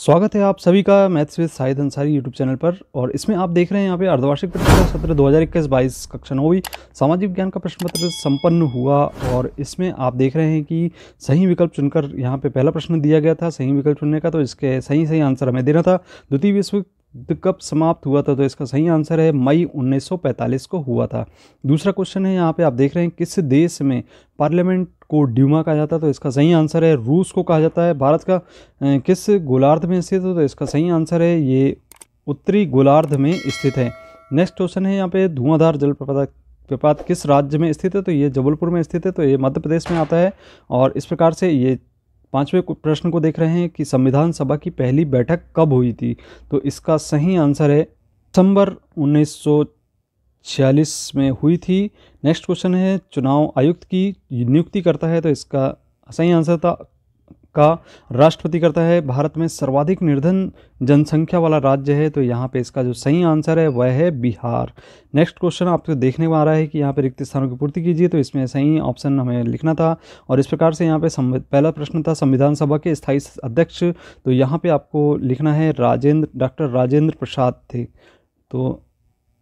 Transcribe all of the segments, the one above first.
स्वागत है आप सभी का maths with Sahid Ansari YouTube channel पर और इसमें आप देख रहे हैं यहाँ पे अर्धवार्षिक परीक्षा सत्र 2021-22 कक्षा नौवीं सामाजिक विज्ञान का प्रश्न पत्र संपन्न हुआ और इसमें आप देख रहे हैं कि सही विकल्प चुनकर यहाँ पे पहला प्रश्न दिया गया था सही विकल्प चुनने का तो इसके सही सही आंसर हमें देना था द्वितीय विश्व कब समाप्त हुआ था तो इसका सही आंसर है मई 1945 को हुआ था दूसरा क्वेश्चन है यहाँ पे आप देख रहे हैं किस देश में पार्लियामेंट को ड्यूमा कहा जाता है तो इसका सही आंसर है रूस को कहा जाता है भारत का किस गोलार्ध में स्थित है तो इसका सही आंसर है ये उत्तरी गोलार्ध में स्थित है नेक्स्ट क्वेश्चन है यहाँ पे धुआंधार जलप्रपात प्रपात किस राज्य में स्थित है तो ये जबलपुर में स्थित है तो ये मध्य प्रदेश में आता है और इस प्रकार से ये पाँचवें प्रश्न को देख रहे हैं कि संविधान सभा की पहली बैठक कब हुई थी तो इसका सही आंसर है दिसंबर उन्नीस छियालीस में हुई थी नेक्स्ट क्वेश्चन है चुनाव आयुक्त की नियुक्ति करता है तो इसका सही आंसर था का राष्ट्रपति करता है भारत में सर्वाधिक निर्धन जनसंख्या वाला राज्य है तो यहाँ पे इसका जो सही आंसर है वह है बिहार नेक्स्ट क्वेश्चन आपको देखने में आ रहा है कि यहाँ पे रिक्त स्थानों की पूर्ति कीजिए तो इसमें सही ऑप्शन हमें लिखना था और इस प्रकार से यहाँ पे पहला प्रश्न था संविधान सभा के स्थायी अध्यक्ष तो यहाँ पर आपको लिखना है राजेंद्र डॉक्टर राजेंद्र प्रसाद थे तो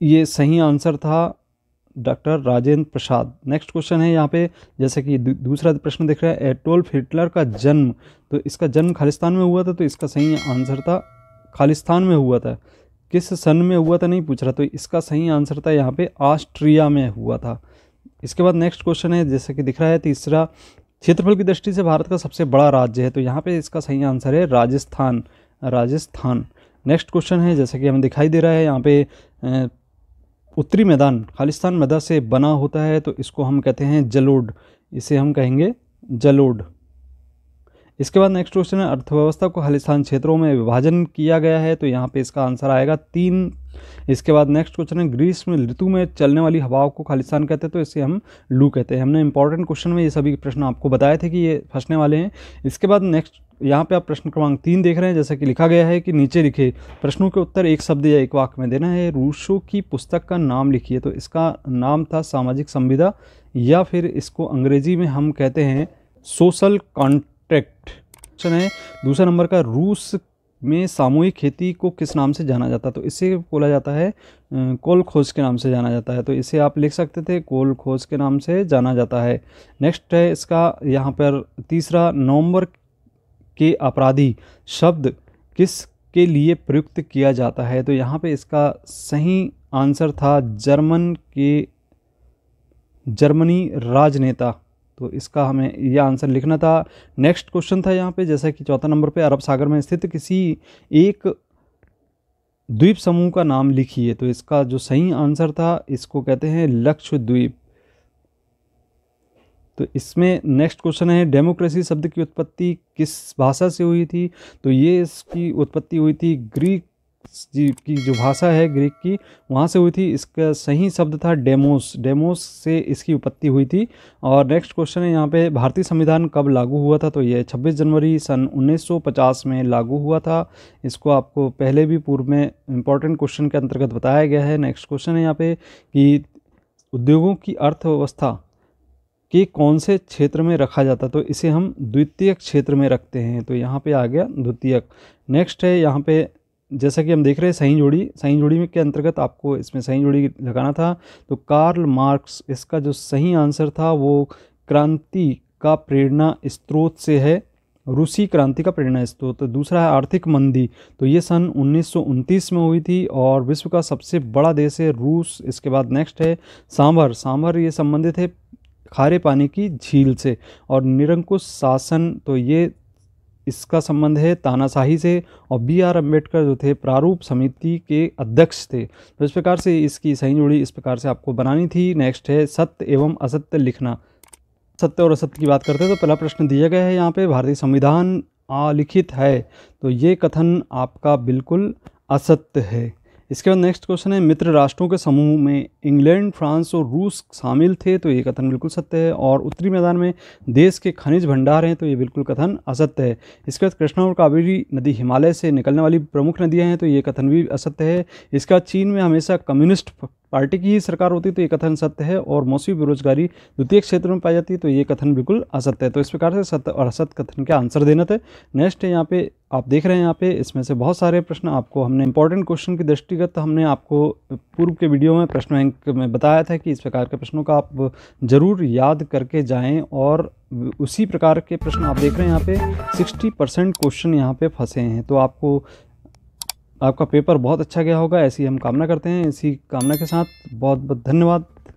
ये सही आंसर था doctor Rajendra Prasad next question है यहाँ पे जैसे कि दूसरा प्रश्न दिख रहा है एटोल्फ हिटलर का जन्म तो इसका जन्म खालिस्तान में हुआ था तो इसका सही आंसर था खालिस्तान में हुआ था किस सन में हुआ था नहीं पूछ रहा तो इसका सही आंसर था यहाँ पे ऑस्ट्रिया में हुआ था इसके बाद नेक्स्ट क्वेश्चन है जैसे कि दिख रहा है तीसरा क्षेत्रफल की दृष्टि से भारत का सबसे बड़ा राज्य है तो यहाँ पे इसका सही आंसर है राजस्थान राजस्थान नेक्स्ट क्वेश्चन है जैसे कि हमें दिखाई दे रहा है यहाँ पे उत्तरी मैदान खालिस्तान मैदा से बना होता है तो इसको हम कहते हैं जलोड इसे हम कहेंगे जलोड इसके बाद नेक्स्ट क्वेश्चन है अर्थव्यवस्था को खालिस्तान क्षेत्रों में विभाजन किया गया है तो यहाँ पे इसका आंसर आएगा तीन इसके बाद नेक्स्ट क्वेश्चन है ग्रीस में ऋतु में चलने वाली हवाओं को खालिस्तान कहते हैं तो इसे हम लू कहते हैं हमने इंपॉर्टेंट क्वेश्चन में ये सभी प्रश्न आपको बताए थे कि ये फंसने वाले हैं इसके बाद नेक्स्ट यहाँ पे आप प्रश्न क्रमांक तीन देख रहे हैं जैसा कि लिखा गया है कि नीचे लिखे प्रश्नों के उत्तर एक शब्द या एक वाक्य में देना है रूसो की पुस्तक का नाम लिखिए तो इसका नाम था सामाजिक संविदा या फिर इसको अंग्रेजी में हम कहते हैं सोशल कॉन्ट्रैक्ट क्वेश्चन है दूसरा नंबर का रूस में सामूहिक खेती को किस नाम से जाना जाता है तो इसे बोला जाता है कोल खोज के नाम से जाना जाता है तो इसे आप लिख सकते थे कोल खोज के नाम से जाना जाता है नेक्स्ट है इसका यहाँ पर तीसरा नवंबर के अपराधी शब्द किस के लिए प्रयुक्त किया जाता है तो यहाँ पे इसका सही आंसर था जर्मन के जर्मनी राजनेता तो इसका हमें यह आंसर लिखना था नेक्स्ट क्वेश्चन था यहाँ पे जैसा कि चौथा नंबर पे अरब सागर में स्थित किसी एक द्वीप समूह का नाम लिखिए तो इसका जो सही आंसर था इसको कहते हैं लक्षद्वीप तो इसमें नेक्स्ट क्वेश्चन है डेमोक्रेसी शब्द की उत्पत्ति किस भाषा से हुई थी तो ये इसकी उत्पत्ति हुई थी ग्रीक की जो भाषा है ग्रीक की वहाँ से हुई थी इसका सही शब्द था डेमोस डेमोस से इसकी उत्पत्ति हुई थी और नेक्स्ट क्वेश्चन है यहाँ पे भारतीय संविधान कब लागू हुआ था तो ये 26 जनवरी सन 1950 में लागू हुआ था इसको आपको पहले भी पूर्व में इंपॉर्टेंट क्वेश्चन के अंतर्गत बताया गया है नेक्स्ट क्वेश्चन है यहाँ पे कि उद्योगों की अर्थव्यवस्था कि कौन से क्षेत्र में रखा जाता तो इसे हम द्वितीयक क्षेत्र में रखते हैं तो यहाँ पे आ गया द्वितीयक नेक्स्ट है यहाँ पे जैसा कि हम देख रहे हैं सही जोड़ी सही जोड़ी में के अंतर्गत आपको इसमें सही जोड़ी लगाना था तो कार्ल मार्क्स इसका जो सही आंसर था वो क्रांति का प्रेरणा स्त्रोत से है रूसी क्रांति का प्रेरणा स्त्रोत तो दूसरा है आर्थिक मंदी तो ये सन उन्नीस में हुई थी और विश्व का सबसे बड़ा देश है रूस इसके बाद नेक्स्ट है सांभर सांभर ये संबंधित है खारे पानी की झील से और निरंकुश शासन तो ये इसका संबंध है तानाशाही से और बी आर अम्बेडकर जो थे प्रारूप समिति के अध्यक्ष थे तो इस प्रकार से इसकी सही जोड़ी इस प्रकार से आपको बनानी थी नेक्स्ट है सत्य एवं असत्य लिखना सत्य और असत्य की बात करते हैं तो पहला प्रश्न दिया गया है यहाँ पे भारतीय संविधान आलिखित है तो ये कथन आपका बिल्कुल असत्य है इसके बाद नेक्स्ट क्वेश्चन है मित्र राष्ट्रों के समूह में इंग्लैंड फ्रांस और रूस शामिल थे तो ये कथन बिल्कुल सत्य है और उत्तरी मैदान में देश के खनिज भंडार हैं तो ये बिल्कुल कथन असत्य है इसके बाद कृष्णा और कावेरी नदी हिमालय से निकलने वाली प्रमुख नदियाँ हैं तो ये कथन भी असत्य है इसका चीन में हमेशा कम्युनिस्ट पार्टी की ही सरकार होती तो ये कथन सत्य है और मौसमी बेरोजगारी द्वितीय क्षेत्र में पाई जाती है तो ये कथन बिल्कुल असत्य है तो इस प्रकार से सत्य और असत्य कथन के आंसर देना थे नेक्स्ट यहाँ पे आप देख रहे हैं यहाँ पे इसमें से बहुत सारे प्रश्न आपको हमने इंपॉर्टेंट क्वेश्चन के दृष्टिगत हमने आपको पूर्व के वीडियो में प्रश्न बैंक में बताया था कि इस प्रकार के प्रश्नों का आप ज़रूर याद करके जाएं और उसी प्रकार के प्रश्न आप देख रहे हैं यहाँ पे 60 परसेंट क्वेश्चन यहाँ पे फंसे हैं तो आपको आपका पेपर बहुत अच्छा गया होगा ऐसी हम कामना करते हैं इसी कामना के साथ बहुत बहुत धन्यवाद